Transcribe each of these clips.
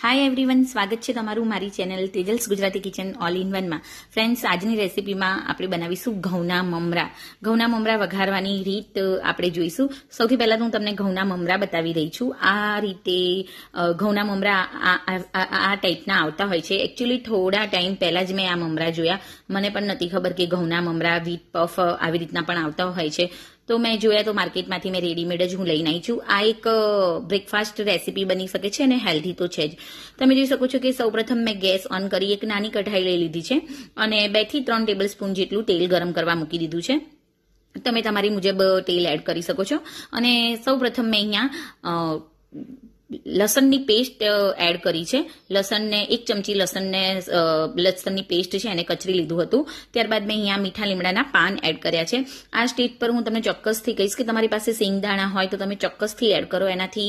hi everyone સ્વાગત છે તમારું મારી channel Tejal's Gujarati kitchen all in વનમાં ફ્રેન્ડ્સ આજની રેસીપીમાં આપણે બનાવીશું ઘઉંના મમરા ઘઉંના મમરા વઘારવાની રીત આપણે જોઈશું સૌથી પહેલાં હું તમને ઘઉંના મમરા બતાવી રહી છું આ રીતે ઘઉંના મમરા આ ટાઈપના આવતા હોય છે એકચ્યુઅલી થોડા ટાઈમ પહેલાં જ મેં આ મમરા જોયા મને પણ નથી ખબર કે ઘઉંના મમરા વીટ પફ આવી રીતના પણ આવતા હોય છે તો મેં જોયા તો માર્કેટમાંથી મેં રેડીમેડ જ હું લઈને આવી છું આ એક બ્રેકફાસ્ટ રેસીપી બની શકે છે અને હેલ્ધી તો છે જ તમે જોઈ શકો છો કે સૌપ્રથમ મેં ગેસ ઓન કરી એક નાની કઢાઈ લઈ લીધી છે અને બેથી ત્રણ ટેબલ સ્પૂન જેટલું તેલ ગરમ કરવા મૂકી દીધું છે તમે તમારી મુજબ તેલ એડ કરી શકો છો અને સૌપ્રથમ મેં અહીંયા લસણની પેસ્ટ એડ કરી છે લસણને એક ચમચી લસણને લસણની પેસ્ટ છે એને કચરી લીધું હતું ત્યારબાદ મેં અહીંયા મીઠા લીમડાના પાન એડ કર્યા છે આ સ્ટેજ પર હું તમને ચોક્કસથી કહીશ કે તમારી પાસે સિંગદાણા હોય તો તમે ચોક્કસથી એડ કરો એનાથી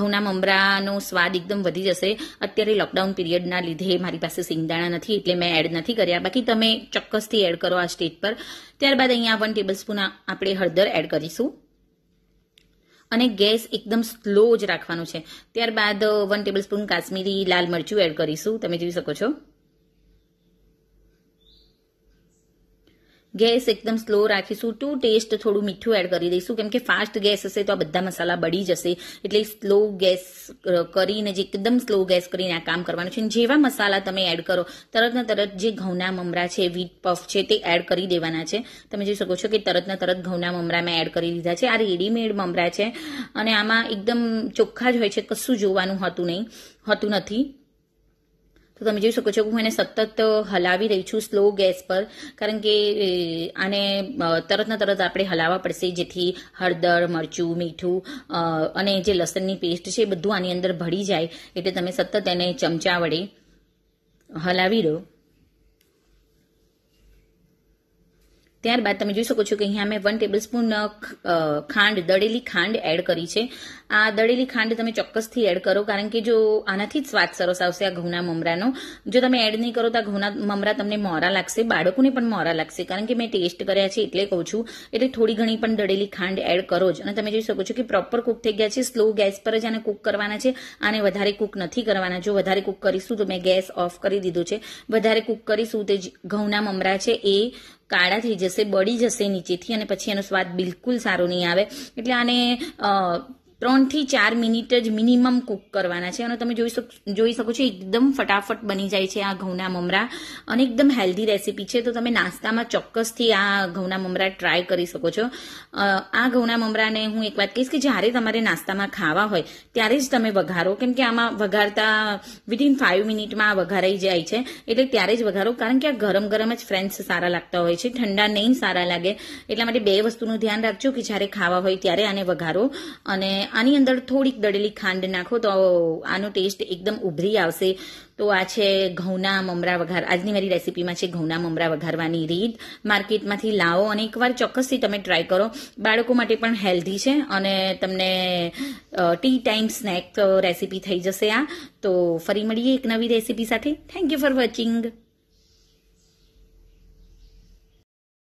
ઘઉંના મમરાનો સ્વાદ એકદમ વધી જશે અત્યારે લોકડાઉન પીરિયડના લીધે મારી પાસે સિંગદાણા નથી એટલે મેં એડ નથી કર્યા બાકી તમે ચોક્કસથી એડ કરો આ સ્ટેજ પર ત્યારબાદ અહીંયા વન ટેબલ સ્પૂન આપણે હળદર એડ કરીશું અને ગેસ એકદમ સ્લો જ રાખવાનું છે ત્યારબાદ વન ટેબલ સ્પૂન કાશ્મીરી લાલ મરચું એડ કરીશું તમે જોઈ શકો છો ગેસ એકદમ સ્લો રાખીશું ટુ ટેસ્ટ થોડું મીઠું એડ કરી દઈશું કેમ કે ફાસ્ટ ગેસ હશે તો આ બધા મસાલા બળી જશે એટલે સ્લો ગેસ કરીને જે એકદમ સ્લો ગેસ કરીને આ કામ કરવાનું છે જેવા મસાલા તમે એડ કરો તરતના તરત જે ઘઉંના મમરા છે વીટ પફ છે તે એડ કરી દેવાના છે તમે જોઈ શકો છો કે તરતના તરત ઘઉના મમરા મેં એડ કરી દીધા છે આ રેડીમેડ મમરા છે અને આમાં એકદમ ચોખ્ખા જ હોય છે કશું જોવાનું હતું નહીં હતું નથી તો તમે જોઈ શકો છો કે હું એને સતત હલાવી રહી છું સ્લો ગેસ પર કારણ કે આને તરતના તરત આપણે હલાવવા પડશે જેથી હળદર મરચું મીઠું અને જે લસણની પેસ્ટ છે એ બધું આની અંદર ભળી જાય એટલે તમે સતત એને ચમચા વડે હલાવી દો ત્યારબાદ તમે જોઈ શકો છો કે અહીંયા મેં વન ટેબલસ્પૂન ખાંડ દળેલી ખાંડ એડ કરી છે આ દળેલી ખાંડ તમે ચોક્કસથી એડ કરો કારણ કે જો આનાથી જ સ્વાદ સરસ આવશે આ ઘઉંના મમરાનો જો તમે એડ નહીં કરો તો આ ઘઉંના મમરા તમને મોરા લાગશે બાળકોને પણ મોરા લાગશે કારણ કે મેં ટેસ્ટ કર્યા છે એટલે કહું છું એટલે થોડી ઘણી પણ દળેલી ખાંડ એડ કરો જ અને તમે જોઈ શકો છો કે પ્રોપર કુક થઈ ગયા છે સ્લો ગેસ પર જ આને કુક કરવાના છે આને વધારે કુક નથી કરવાના જો વધારે કુક કરીશું તો મેં ગેસ ઓફ કરી દીધો છે વધારે કુક કરીશું તે ઘઉંના મમરા છે એ કાળા થઈ જશે બળી જશે નીચેથી અને પછી એનો સ્વાદ બિલકુલ સારો નહીં આવે એટલે આને ત્રણથી ચાર મિનિટ જ મિનિમમ કુક કરવાના છે અને તમે જોઈ શકો જોઈ શકો છો એકદમ ફટાફટ બની જાય છે આ ઘઉંના મમરા અને એકદમ હેલ્ધી રેસીપી છે તો તમે નાસ્તામાં ચોક્કસથી આ ઘઉંના મમરા ટ્રાય કરી શકો છો આ ઘઉંના મમરાને હું એક વાત કહીશ કે જ્યારે તમારે નાસ્તામાં ખાવા હોય ત્યારે જ તમે વઘારો કેમ કે આમાં વઘારતા વિધિન ફાઇવ મિનિટમાં આ વઘારાઈ જાય છે એટલે ત્યારે જ વઘારો કારણ કે આ ગરમ ગરમ જ ફ્રેન્ડ્સ સારા લાગતા હોય છે ઠંડા નહીં સારા લાગે એટલા માટે બે વસ્તુનું ધ્યાન રાખજો કે જ્યારે ખાવા હોય ત્યારે આને વઘારો અને આની અંદર થોડીક દળેલી ખાંડ નાખો તો આનો ટેસ્ટ એકદમ ઉભરી આવશે તો આ છે ઘઉંના મમરા વઘાર આજની મારી રેસીપીમાં છે ઘઉંના મમરા વઘારવાની રીત માર્કેટમાંથી લાવો અને એકવાર ચોક્કસથી તમે ટ્રાય કરો બાળકો માટે પણ હેલ્ધી છે અને તમને ટી ટાઈમ સ્નેક રેસીપી થઈ જશે આ તો ફરી મળીએ એક નવી રેસીપી સાથે થેન્ક યુ ફોર વોચિંગ